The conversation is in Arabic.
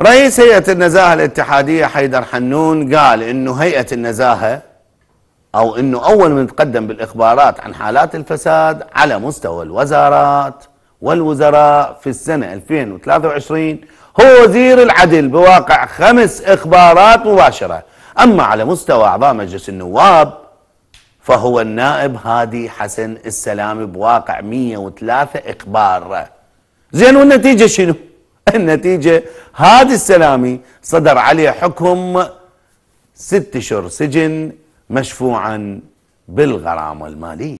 رئيس هيئة النزاهة الاتحادية حيدر حنون قال انه هيئة النزاهة او انه اول من تقدم بالاخبارات عن حالات الفساد على مستوى الوزارات والوزراء في السنة 2023 هو وزير العدل بواقع خمس اخبارات مباشرة اما على مستوى اعضاء مجلس النواب فهو النائب هادي حسن السلامي بواقع 103 اخبار زين والنتيجة شنو؟ النتيجة هذا السلامي صدر عليه حكم ست اشهر سجن مشفوعا بالغرامة المالية